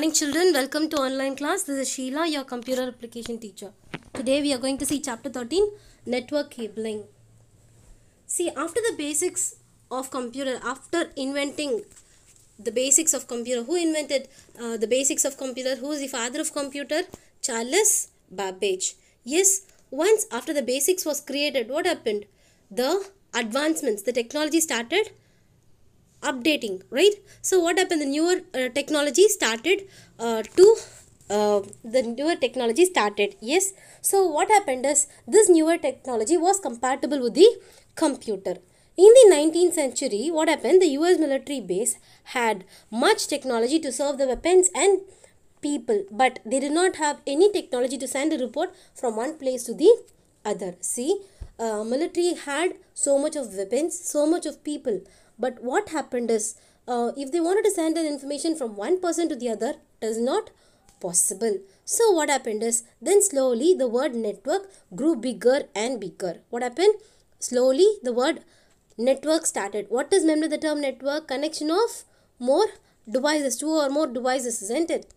morning children welcome to online class this is sheila your computer application teacher today we are going to see chapter 13 network cabling see after the basics of computer after inventing the basics of computer who invented uh, the basics of computer who is the father of computer charles babbage yes once after the basics was created what happened the advancements the technology started updating right so what happened the newer uh, technology started uh, to uh, the newer technology started yes so what happened is this newer technology was compatible with the computer in the 19th century what happened the us military base had much technology to serve the weapons and people but they did not have any technology to send a report from one place to the other see uh, military had so much of weapons so much of people but what happened is, uh, if they wanted to send an information from one person to the other, it is not possible. So what happened is, then slowly the word network grew bigger and bigger. What happened? Slowly the word network started. What does remember the term network? Connection of more devices, two or more devices, isn't it?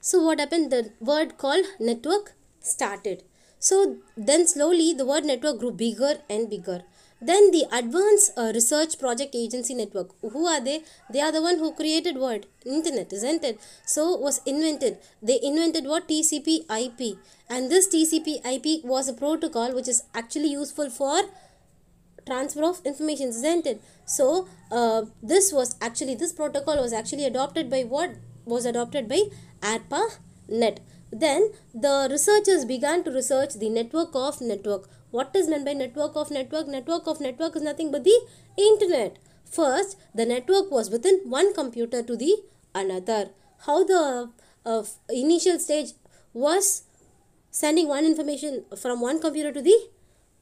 So what happened? The word called network started. So then slowly the word network grew bigger and bigger. Then the Advanced uh, Research Project Agency Network. Who are they? They are the one who created word Internet, isn't it? So was invented. They invented what? TCP IP. And this TCP IP was a protocol which is actually useful for transfer of information, isn't it? So uh, this was actually, this protocol was actually adopted by what? Was adopted by ARPANET. Then the researchers began to research the network of network. What is meant by network of network? Network of network is nothing but the internet. First, the network was within one computer to the another. How the uh, initial stage was sending one information from one computer to the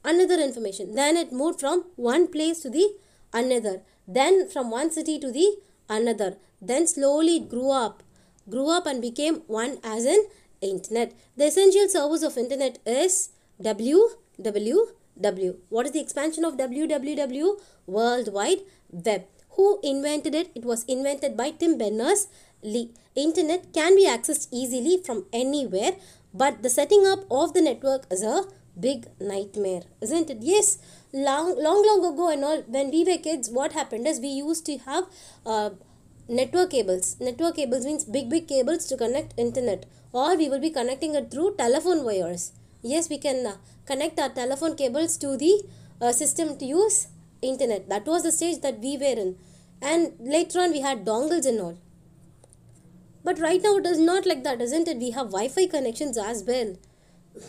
another information. Then it moved from one place to the another. Then from one city to the another. Then slowly it grew up, grew up and became one as in internet. The essential service of internet is www. What is the expansion of www? World Wide Web. Who invented it? It was invented by Tim Berners-Lee. Internet can be accessed easily from anywhere, but the setting up of the network is a big nightmare, isn't it? Yes, long, long, long ago and all, when we were kids, what happened is we used to have uh, network cables network cables means big big cables to connect internet or we will be connecting it through telephone wires yes we can uh, connect our telephone cables to the uh, system to use internet that was the stage that we were in and later on we had dongles and all but right now it is not like that isn't it we have wi-fi connections as well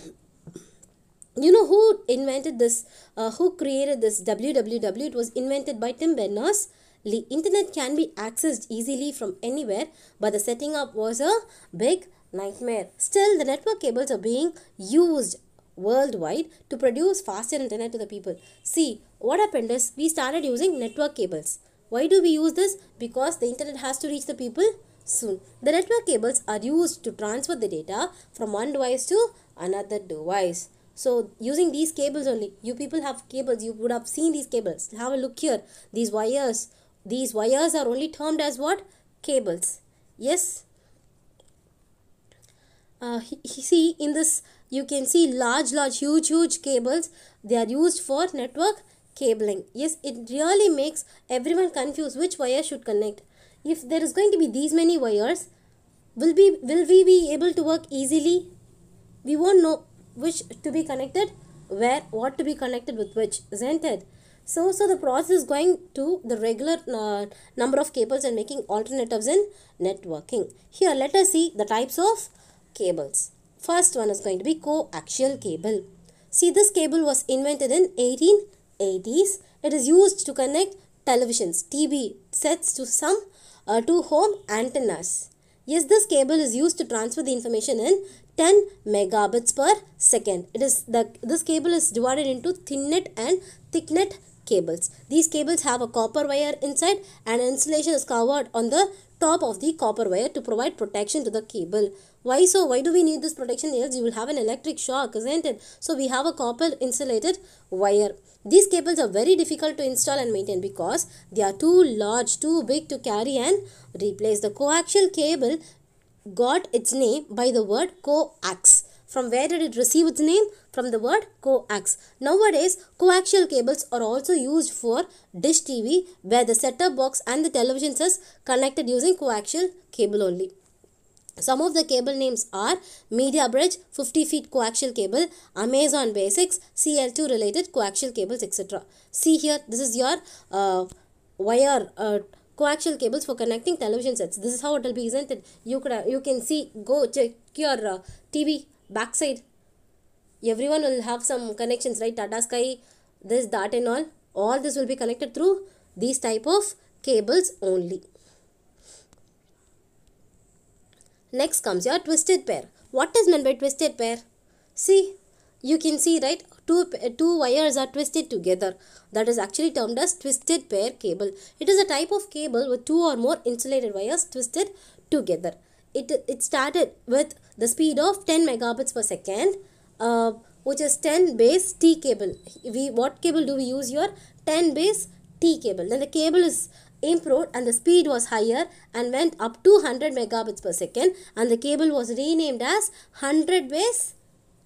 you know who invented this uh, who created this www it was invented by tim berners the internet can be accessed easily from anywhere, but the setting up was a big nightmare. Still, the network cables are being used worldwide to produce faster internet to the people. See, what happened is we started using network cables. Why do we use this? Because the internet has to reach the people soon. The network cables are used to transfer the data from one device to another device. So using these cables only, you people have cables, you would have seen these cables. Have a look here, these wires these wires are only termed as what? Cables. Yes. Uh, he, he see in this you can see large large huge huge cables they are used for network cabling yes it really makes everyone confused which wire should connect if there is going to be these many wires will be will we be able to work easily we won't know which to be connected where what to be connected with which isn't it so so the process is going to the regular uh, number of cables and making alternatives in networking here let us see the types of cables first one is going to be coaxial cable see this cable was invented in 1880s it is used to connect televisions tv sets to some uh, to home antennas yes this cable is used to transfer the information in 10 megabits per second. It is the this cable is divided into thin net and thick net cables. These cables have a copper wire inside and insulation is covered on the top of the copper wire to provide protection to the cable. Why so? Why do we need this protection? Else you will have an electric shock, isn't it? So we have a copper insulated wire. These cables are very difficult to install and maintain because they are too large, too big to carry and replace. The coaxial cable got its name by the word coax from where did it receive its name? From the word coax. Nowadays, coaxial cables are also used for dish TV where the set-top box and the television is connected using coaxial cable only. Some of the cable names are Media Bridge, 50 feet coaxial cable, Amazon Basics, CL2 related coaxial cables, etc. See here, this is your uh, wire uh, coaxial cables for connecting television sets. This is how it will be presented. You could uh, you can see go check your uh, TV backside everyone will have some connections right tata sky this that and all all this will be connected through these type of cables only next comes your twisted pair what is meant by twisted pair see you can see right two two wires are twisted together that is actually termed as twisted pair cable it is a type of cable with two or more insulated wires twisted together it, it started with the speed of 10 megabits per second uh, which is 10 base T cable. We What cable do we use Your 10 base T cable. Then the cable is improved and the speed was higher and went up to 100 megabits per second and the cable was renamed as 100 base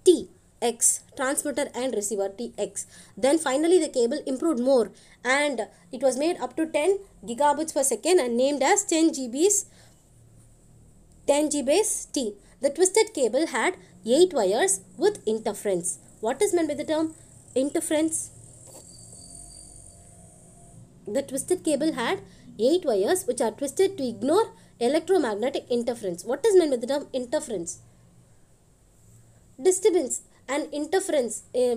TX transmitter and receiver TX. Then finally the cable improved more and it was made up to 10 gigabits per second and named as 10 GBs 10 G base T. The twisted cable had 8 wires with interference. What is meant by the term interference? The twisted cable had 8 wires which are twisted to ignore electromagnetic interference. What is meant by the term interference? Disturbance and interference eh,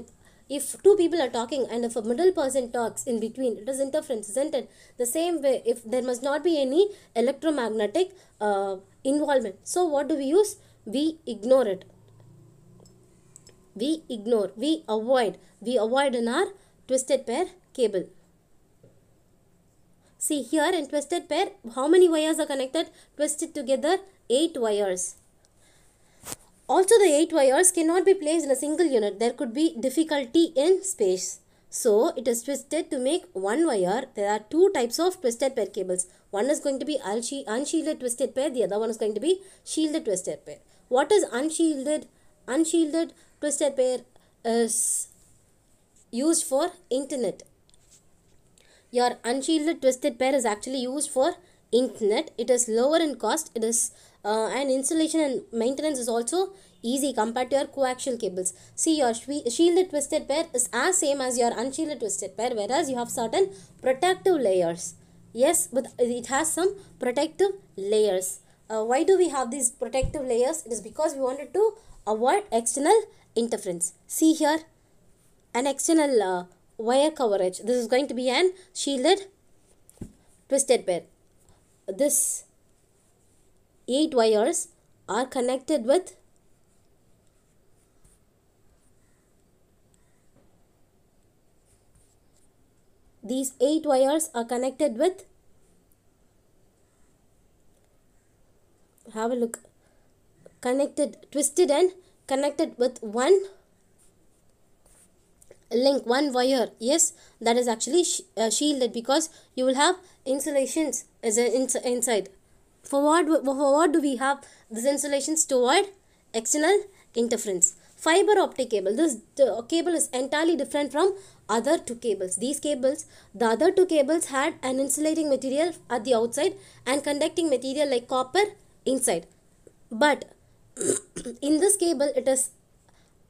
if two people are talking and if a middle person talks in between, it is interference, isn't it? The same way, if there must not be any electromagnetic uh, involvement. So what do we use? We ignore it. We ignore, we avoid, we avoid in our twisted pair cable. See here in twisted pair, how many wires are connected? Twisted together, 8 wires. Also, the 8 wires cannot be placed in a single unit. There could be difficulty in space. So, it is twisted to make one wire. There are two types of twisted pair cables. One is going to be unshielded twisted pair. The other one is going to be shielded twisted pair. What is unshielded? Unshielded twisted pair is used for internet. Your unshielded twisted pair is actually used for internet. It is lower in cost. It is uh, and installation and maintenance is also easy compared to your coaxial cables. See your shielded twisted pair is as same as your unshielded twisted pair whereas you have certain protective layers. Yes, but it has some protective layers. Uh, why do we have these protective layers? It is because we wanted to avoid external interference. See here an external uh, wire coverage. This is going to be an shielded twisted pair. This 8 wires are connected with these 8 wires are connected with have a look connected twisted and connected with one link one wire yes that is actually sh uh, shielded because you will have insulations as a ins inside Forward, forward do we have this insulation toward external interference. Fiber optic cable. This cable is entirely different from other two cables. These cables, the other two cables had an insulating material at the outside and conducting material like copper inside. But in this cable, it is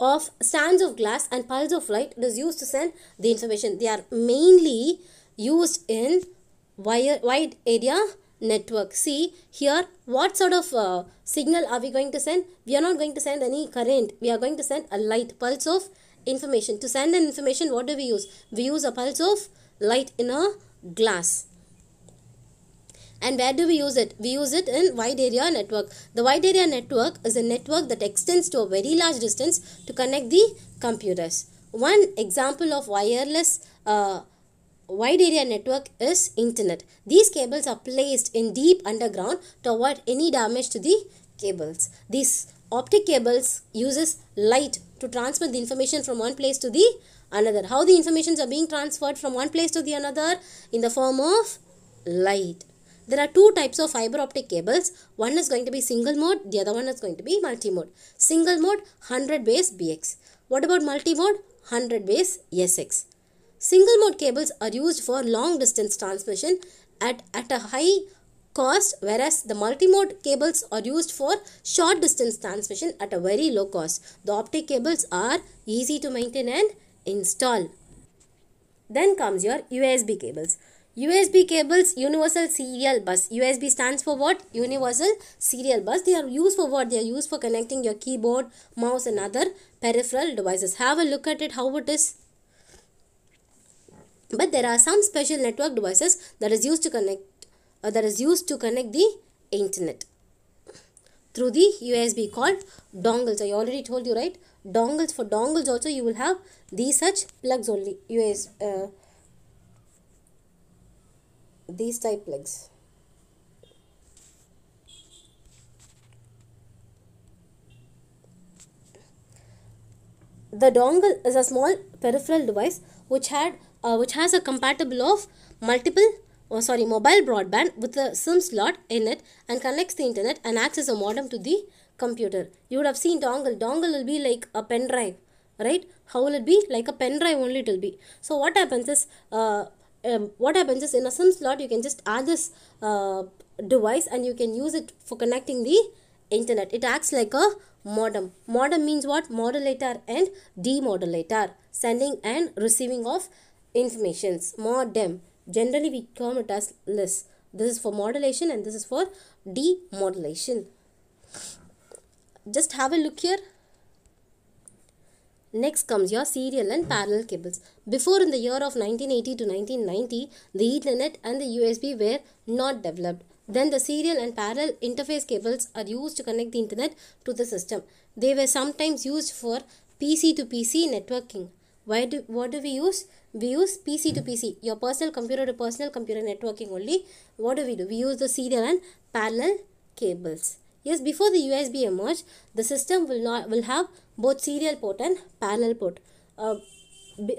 of strands of glass and piles of light. It is used to send the information. They are mainly used in wire wide area network. See here what sort of uh, signal are we going to send? We are not going to send any current. We are going to send a light pulse of information. To send an information what do we use? We use a pulse of light in a glass. And where do we use it? We use it in wide area network. The wide area network is a network that extends to a very large distance to connect the computers. One example of wireless uh, wide area network is internet. These cables are placed in deep underground to avoid any damage to the cables. These optic cables uses light to transmit the information from one place to the another. How the informations are being transferred from one place to the another in the form of light. There are two types of fiber optic cables. One is going to be single mode, the other one is going to be multi-mode. Single mode 100 base BX. What about multi-mode 100 base SX? Single mode cables are used for long distance transmission at, at a high cost whereas the multimode cables are used for short distance transmission at a very low cost. The optic cables are easy to maintain and install. Then comes your USB cables. USB cables, universal serial bus. USB stands for what? Universal serial bus. They are used for what? They are used for connecting your keyboard, mouse and other peripheral devices. Have a look at it, how it is but there are some special network devices that is used to connect uh, that is used to connect the internet through the USB called dongles. I already told you right dongles for dongles also you will have these such plugs only US uh, these type plugs. The dongle is a small peripheral device which had uh, which has a compatible of multiple or oh, sorry mobile broadband with a SIM slot in it and connects the internet and acts as a modem to the computer. You would have seen dongle. Dongle will be like a pen drive, right? How will it be? Like a pen drive only it will be. So what happens is, uh, um, what happens is in a SIM slot you can just add this uh, device and you can use it for connecting the internet. It acts like a modem. Modem means what? Modulator and demodulator, sending and receiving of informations. dem Generally, we term it as LIS. This is for modulation and this is for demodulation. Just have a look here. Next comes your serial and parallel cables. Before in the year of 1980 to 1990, the Ethernet and the USB were not developed. Then the serial and parallel interface cables are used to connect the internet to the system. They were sometimes used for PC to PC networking. Why do, what do we use? We use PC to PC, your personal computer to personal computer networking only. What do we do? We use the serial and parallel cables. Yes, before the USB emerged, the system will not will have both serial port and parallel port. Uh,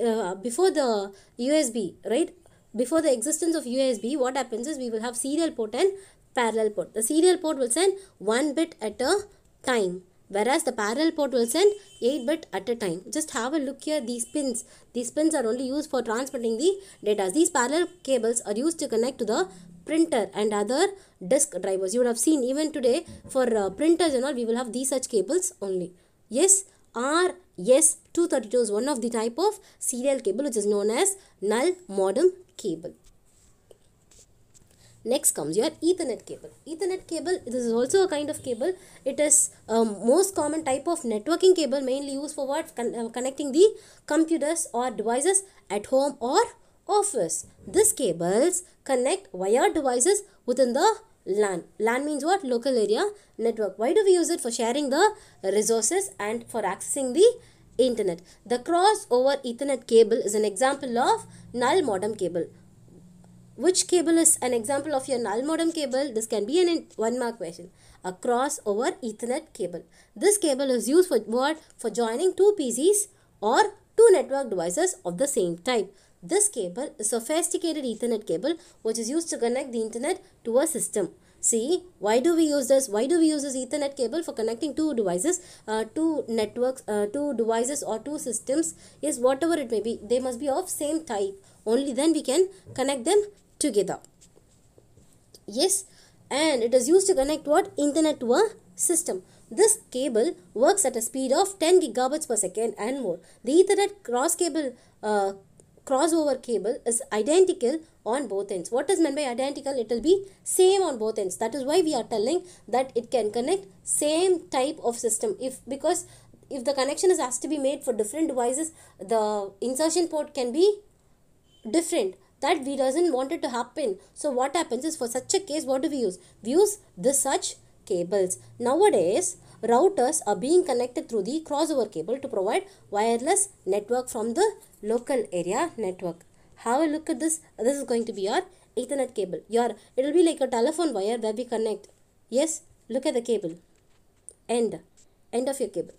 uh, before the USB, right? Before the existence of USB, what happens is we will have serial port and parallel port. The serial port will send one bit at a time whereas the parallel port will send 8 bit at a time. Just have a look here these pins. These pins are only used for transmitting the data. These parallel cables are used to connect to the printer and other disk drivers. You would have seen even today for uh, printers and all we will have these such cables only. Yes, R, yes, 232 is one of the type of serial cable which is known as null modem cable next comes your ethernet cable ethernet cable this is also a kind of cable it is um, most common type of networking cable mainly used for what Con uh, connecting the computers or devices at home or office these cables connect wired devices within the LAN. LAN means what? Local area network. Why do we use it? For sharing the resources and for accessing the internet. The crossover ethernet cable is an example of null modem cable. Which cable is an example of your null modem cable? This can be an one mark question. A cross over Ethernet cable. This cable is used for what? For joining two PCs or two network devices of the same type. This cable is a sophisticated Ethernet cable which is used to connect the internet to a system. See, why do we use this? Why do we use this Ethernet cable for connecting two devices, uh, two networks, uh, two devices or two systems? Is whatever it may be, they must be of same type. Only then we can connect them together yes and it is used to connect what internet to a system this cable works at a speed of 10 gigabits per second and more the ethernet cross cable uh, crossover cable is identical on both ends what is meant by identical it will be same on both ends that is why we are telling that it can connect same type of system if because if the connection is asked to be made for different devices the insertion port can be different that we doesn't want it to happen. So what happens is for such a case, what do we use? We use the such cables. Nowadays, routers are being connected through the crossover cable to provide wireless network from the local area network. Have a look at this. This is going to be your ethernet cable. Your It will be like a telephone wire where we connect. Yes, look at the cable. End. End of your cable.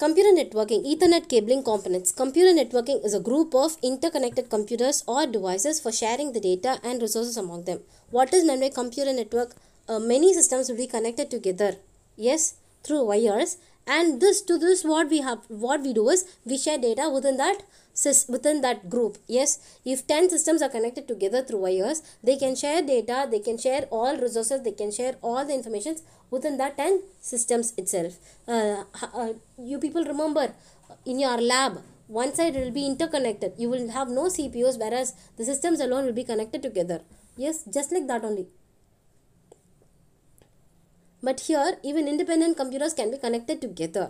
Computer networking, Ethernet cabling components. Computer networking is a group of interconnected computers or devices for sharing the data and resources among them. What is meant by computer network? Uh, many systems will be connected together. Yes, through wires. And this to this, what we have, what we do is we share data within that within that group. Yes, if ten systems are connected together through wires, they can share data, they can share all resources, they can share all the informations within that ten systems itself uh, uh, you people remember in your lab one side will be interconnected you will have no cpus whereas the systems alone will be connected together yes just like that only but here even independent computers can be connected together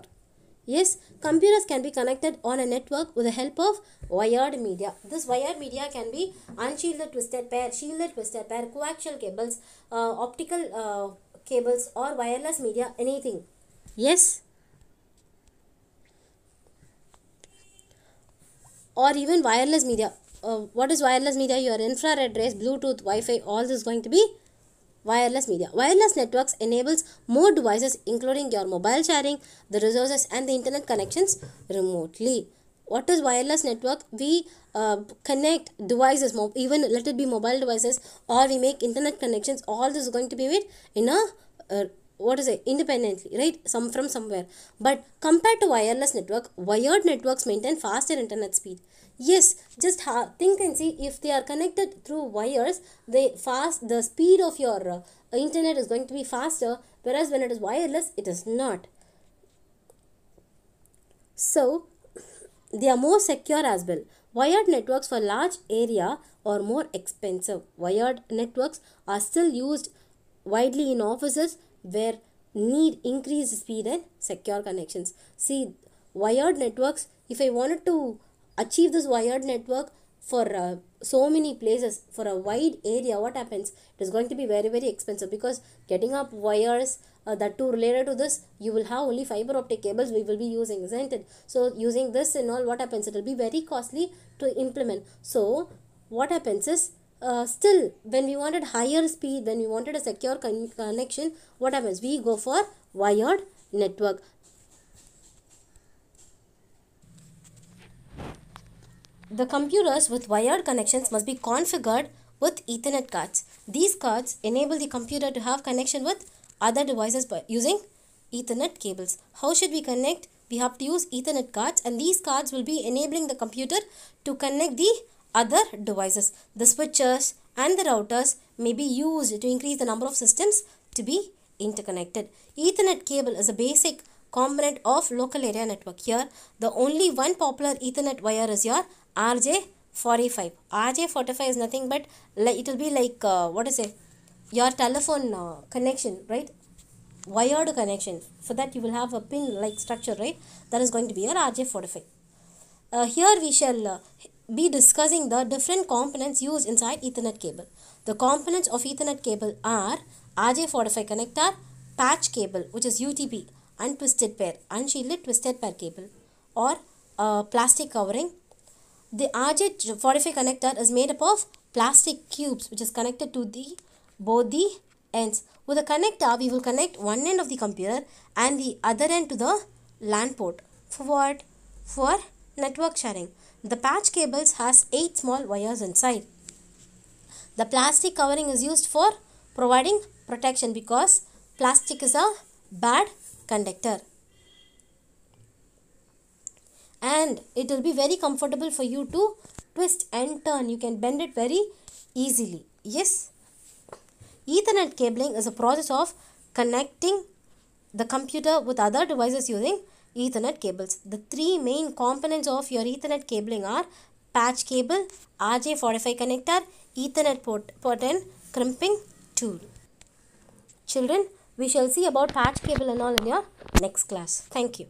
yes computers can be connected on a network with the help of wired media this wired media can be unshielded twisted pair shielded twisted pair coaxial cables uh, optical uh, cables or wireless media, anything. Yes. Or even wireless media. Uh, what is wireless media? Your infrared rays, Bluetooth, Wi-Fi, all this is going to be wireless media. Wireless networks enables more devices including your mobile sharing, the resources and the internet connections remotely. What is wireless network? We uh, connect devices even let it be mobile devices or we make internet connections all this is going to be with in a uh, what is it independently right some from somewhere but compared to wireless network wired networks maintain faster internet speed yes just ha- think and see if they are connected through wires they fast the speed of your uh, internet is going to be faster whereas when it is wireless it is not so they are more secure as well Wired networks for large area are more expensive. Wired networks are still used widely in offices where need increased speed and secure connections. See, wired networks, if I wanted to achieve this wired network for uh, so many places, for a wide area, what happens? It is going to be very, very expensive because getting up wires uh, that too related to this you will have only fiber optic cables we will be using isn't it so using this and all what happens it will be very costly to implement so what happens is uh, still when we wanted higher speed when we wanted a secure con connection what happens we go for wired network the computers with wired connections must be configured with ethernet cards these cards enable the computer to have connection with other devices by using Ethernet cables. How should we connect? We have to use Ethernet cards and these cards will be enabling the computer to connect the other devices. The switches and the routers may be used to increase the number of systems to be interconnected. Ethernet cable is a basic component of local area network. Here, the only one popular Ethernet wire is your RJ45. RJ45 is nothing but it will be like uh, what is it? your telephone uh, connection, right? Wired connection. For that, you will have a pin like structure, right? That is going to be your RJ45. Uh, here we shall uh, be discussing the different components used inside Ethernet cable. The components of Ethernet cable are RJ45 connector, patch cable which is UTP, and twisted pair, unshielded twisted pair cable or uh, plastic covering. The RJ45 connector is made up of plastic cubes which is connected to the both the ends. With a connector, uh, we will connect one end of the computer and the other end to the LAN port. For what? For network sharing. The patch cables has 8 small wires inside. The plastic covering is used for providing protection because plastic is a bad conductor. And it will be very comfortable for you to twist and turn. You can bend it very easily. Yes. Ethernet cabling is a process of connecting the computer with other devices using Ethernet cables. The three main components of your Ethernet cabling are patch cable, RJ45 connector, Ethernet port, port and crimping tool. Children, we shall see about patch cable and all in your next class. Thank you.